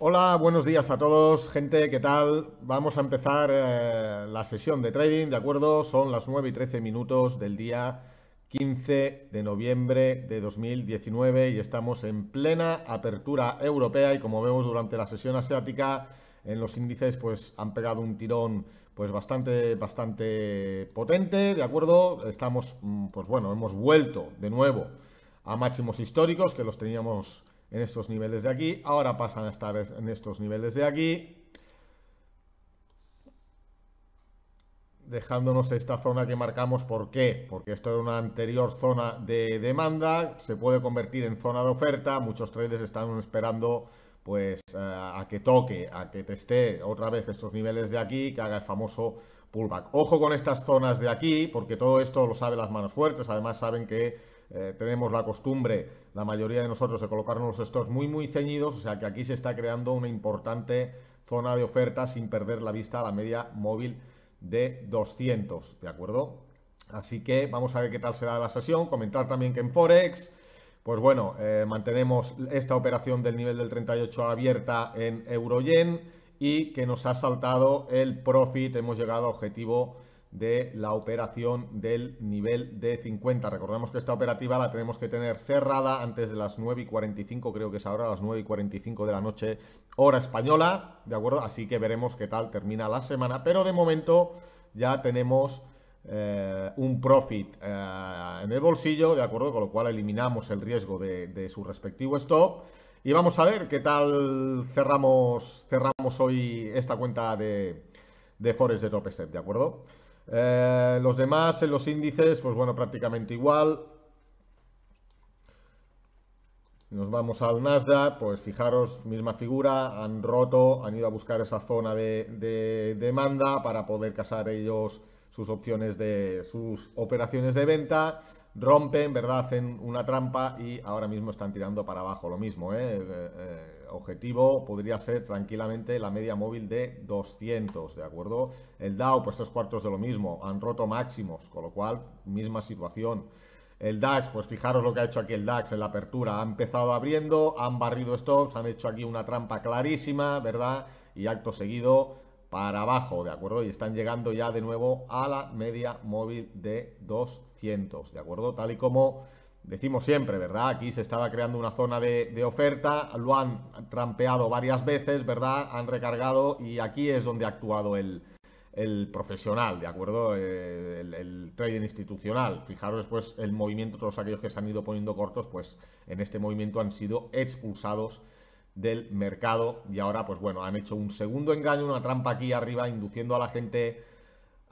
Hola, buenos días a todos, gente, ¿qué tal? Vamos a empezar eh, la sesión de trading, ¿de acuerdo? Son las 9 y 13 minutos del día 15 de noviembre de 2019 y estamos en plena apertura europea y como vemos durante la sesión asiática en los índices pues han pegado un tirón pues bastante bastante potente, ¿de acuerdo? Estamos mm, pues bueno, hemos vuelto de nuevo a máximos históricos que los teníamos en estos niveles de aquí, ahora pasan a estar en estos niveles de aquí, dejándonos esta zona que marcamos, ¿por qué? Porque esto era una anterior zona de demanda, se puede convertir en zona de oferta, muchos traders están esperando pues eh, a que toque, a que esté otra vez estos niveles de aquí, que haga el famoso pullback. Ojo con estas zonas de aquí, porque todo esto lo saben las manos fuertes, además saben que eh, tenemos la costumbre, la mayoría de nosotros, de colocarnos los stocks muy, muy ceñidos, o sea que aquí se está creando una importante zona de oferta sin perder la vista a la media móvil de 200, ¿de acuerdo? Así que vamos a ver qué tal será la sesión, comentar también que en Forex, pues bueno, eh, mantenemos esta operación del nivel del 38 abierta en Euro Yen y que nos ha saltado el profit, hemos llegado a objetivo de la operación del nivel de 50. Recordemos que esta operativa la tenemos que tener cerrada antes de las 9 y 45, creo que es ahora las 9 y 45 de la noche, hora española, ¿de acuerdo? Así que veremos qué tal termina la semana, pero de momento ya tenemos eh, un profit eh, en el bolsillo, ¿de acuerdo? Con lo cual eliminamos el riesgo de, su respectivo stop. Y vamos a ver qué tal cerramos, cerramos hoy esta cuenta de, de Forex de Top ¿de acuerdo? Eh, los demás en los índices, pues bueno, prácticamente igual. Nos vamos al Nasdaq, pues fijaros, misma figura, han roto, han ido a buscar esa zona de, de demanda para poder casar ellos sus opciones de sus operaciones de venta rompen, ¿verdad? Hacen una trampa y ahora mismo están tirando para abajo. Lo mismo, ¿eh? eh, eh objetivo podría ser tranquilamente la media móvil de 200, ¿de acuerdo? El Dow, pues tres cuartos de lo mismo, han roto máximos, con lo cual, misma situación. El DAX, pues fijaros lo que ha hecho aquí el DAX en la apertura. Ha empezado abriendo, han barrido stops, han hecho aquí una trampa clarísima, ¿verdad? Y acto seguido para abajo, ¿de acuerdo? Y están llegando ya de nuevo a la media móvil de 200, ¿de acuerdo? Tal y como decimos siempre, ¿verdad? Aquí se estaba creando una zona de, oferta, lo han trampeado varias veces, ¿verdad? Han recargado y aquí es donde ha actuado el, profesional, ¿de acuerdo? Eh, el, el, trading institucional. Fijaros, pues, el movimiento, todos aquellos que se han ido poniendo cortos, pues en este movimiento han sido expulsados del mercado y ahora pues bueno, han hecho un segundo engaño, una trampa aquí arriba induciendo a la gente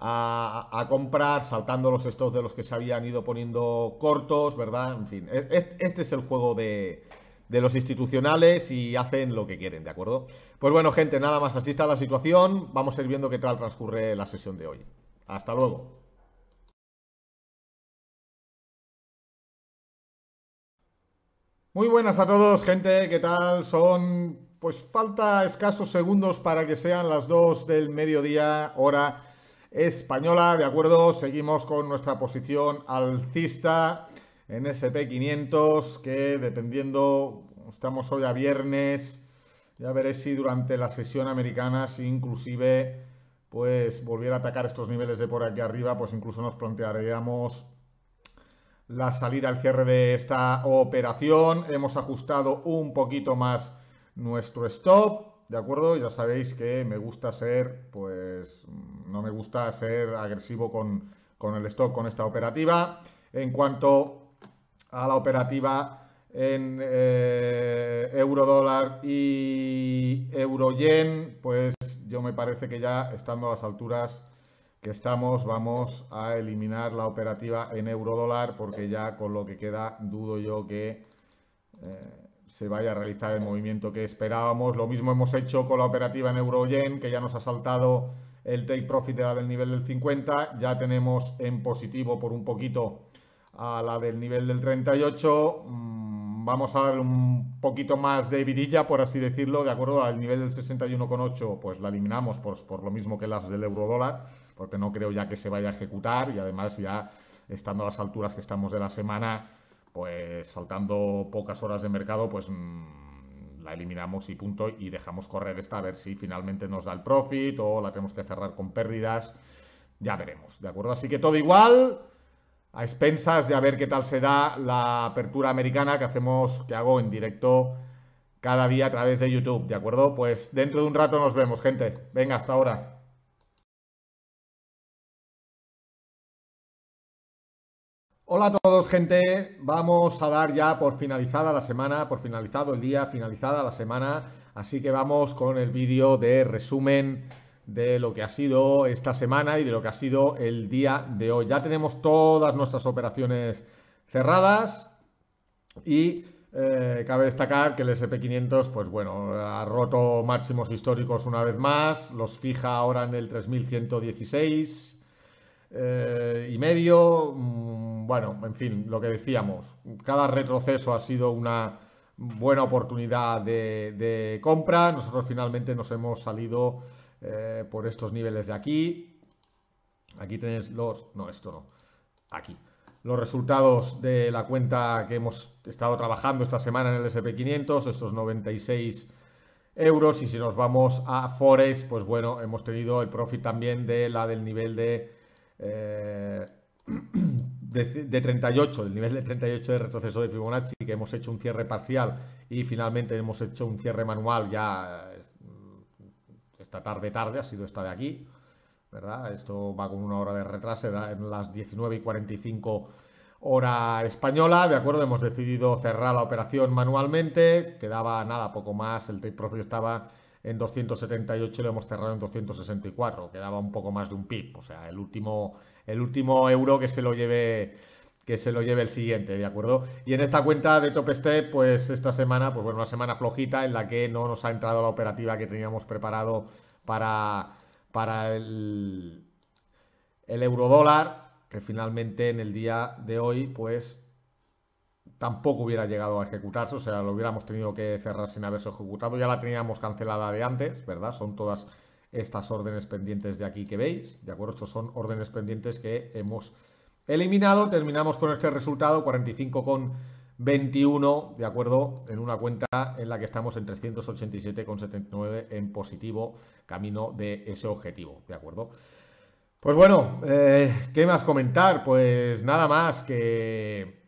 a, comprar, saltando los stocks de los que se habían ido poniendo cortos, ¿verdad? En fin, e, e, este es el juego de, de los institucionales y hacen lo que quieren, ¿de acuerdo? Pues bueno, gente, nada más, así está la situación, vamos a ir viendo qué tal transcurre la sesión de hoy. Hasta luego. Muy buenas a todos, gente, ¿qué tal? Son, pues falta escasos segundos para que sean las 2 del mediodía, hora española, ¿de acuerdo? Seguimos con nuestra posición alcista en SP500, que dependiendo, estamos hoy a viernes, ya veré si durante la sesión americana, si inclusive, pues volviera a atacar estos niveles de por aquí arriba, pues incluso nos plantearíamos la salida al cierre de esta operación. Hemos ajustado un poquito más nuestro stop, ¿de acuerdo? Ya sabéis que me gusta ser, pues, no me gusta ser agresivo con, con el stop, con esta operativa. En cuanto a la operativa en eh, euro dólar y euro yen, pues yo me parece que ya estando a las alturas que estamos, vamos a eliminar la operativa en eurodólar porque ya con lo que queda dudo yo que eh, se vaya a realizar el movimiento que esperábamos. Lo mismo hemos hecho con la operativa en euroyen, que ya nos ha saltado el take profit de la del nivel del 50, ya tenemos en positivo por un poquito a la del nivel del 38. Mm, vamos a dar un poquito más de vidilla, por así decirlo, de acuerdo al nivel del 61,8, pues la eliminamos por, por lo mismo que las del eurodólar dólar porque no creo ya que se vaya a ejecutar y además ya estando a las alturas que estamos de la semana, pues faltando pocas horas de mercado, pues mm, la eliminamos y punto y dejamos correr esta a ver si finalmente nos da el profit o la tenemos que cerrar con pérdidas. Ya veremos, ¿de acuerdo? Así que todo igual, a expensas de a ver qué tal se da la apertura americana que hacemos, que hago en directo cada día a través de YouTube, ¿de acuerdo? Pues dentro de un rato nos vemos, gente. Venga, hasta ahora. Hola a todos, gente. Vamos a dar ya por finalizada la semana, por finalizado el día, finalizada la semana. Así que vamos con el vídeo de resumen de lo que ha sido esta semana y de lo que ha sido el día de hoy. Ya tenemos todas nuestras operaciones cerradas y eh, cabe destacar que el SP500, pues bueno, ha roto máximos históricos una vez más, los fija ahora en el 3116 eh, y medio mm, bueno, en fin, lo que decíamos, cada retroceso ha sido una buena oportunidad de, compra. Nosotros finalmente nos hemos salido eh, por estos niveles de aquí. Aquí tenéis los... No, esto no. Aquí. Los resultados de la cuenta que hemos estado trabajando esta semana en el SP500, estos 96 euros. Y si nos vamos a Forex, pues bueno, hemos tenido el profit también de la del nivel de... Eh, de, 38, el nivel de 38 de retroceso de Fibonacci, que hemos hecho un cierre parcial y finalmente hemos hecho un cierre manual ya mm, esta tarde tarde, ha sido esta de aquí, ¿verdad? Esto va con una hora de retraso, en las 19 y 45 hora española, ¿de acuerdo? Hemos decidido cerrar la operación manualmente, quedaba nada, poco más, el take profit estaba en 278 lo hemos cerrado en 264, quedaba un poco más de un PIB, o sea, el último, el último euro que se lo lleve que se lo lleve el siguiente, ¿de acuerdo? Y en esta cuenta de Top Step, pues esta semana, pues bueno, una semana flojita en la que no nos ha entrado la operativa que teníamos preparado para, para el, el eurodólar, que finalmente en el día de hoy, pues tampoco hubiera llegado a ejecutarse, o sea, lo hubiéramos tenido que cerrar sin haberse ejecutado, ya la teníamos cancelada de antes, ¿verdad? Son todas estas órdenes pendientes de aquí que veis, ¿de acuerdo? Estos son órdenes pendientes que hemos eliminado, terminamos con este resultado, 45,21, ¿de acuerdo? En una cuenta en la que estamos en 387,79 en positivo, camino de ese objetivo, ¿de acuerdo? Pues bueno, eh, ¿qué más comentar? Pues nada más que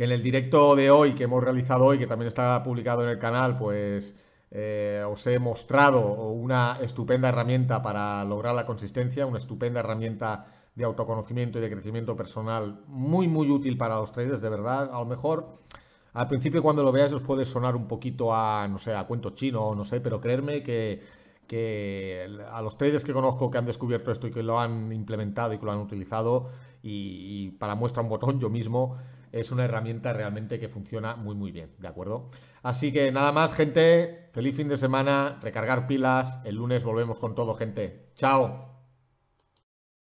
en el directo de hoy que hemos realizado hoy, que también está publicado en el canal, pues eh, os he mostrado una estupenda herramienta para lograr la consistencia, una estupenda herramienta de autoconocimiento y de crecimiento personal, muy, muy útil para los traders, de verdad. A lo mejor al principio cuando lo veáis os puede sonar un poquito a, no sé, a cuento chino, no sé, pero creerme que, a los traders que conozco que han descubierto esto y que lo han implementado y que lo han utilizado, y para muestra un botón yo mismo, es una herramienta realmente que funciona muy, muy bien, ¿de acuerdo? Así que nada más, gente. Feliz fin de semana, recargar pilas. El lunes volvemos con todo, gente. Chao.